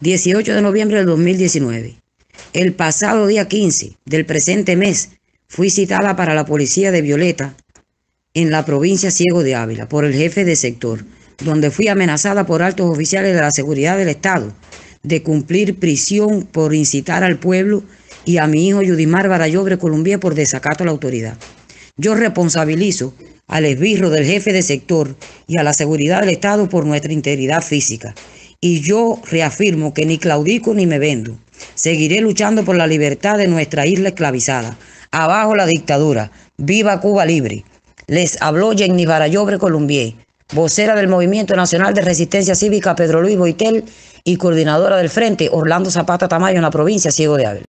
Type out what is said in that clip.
18 de noviembre del 2019. El pasado día 15 del presente mes fui citada para la policía de Violeta en la provincia Ciego de Ávila por el jefe de sector, donde fui amenazada por altos oficiales de la seguridad del Estado de cumplir prisión por incitar al pueblo y a mi hijo Yudimar Barayobre Colombia por desacato a la autoridad. Yo responsabilizo al esbirro del jefe de sector y a la seguridad del Estado por nuestra integridad física y yo reafirmo que ni claudico ni me vendo. Seguiré luchando por la libertad de nuestra isla esclavizada. Abajo la dictadura. Viva Cuba libre. Les habló Jenny Barayobre Colombier, vocera del Movimiento Nacional de Resistencia Cívica Pedro Luis Boitel y coordinadora del Frente Orlando Zapata Tamayo en la provincia Ciego de Ávila.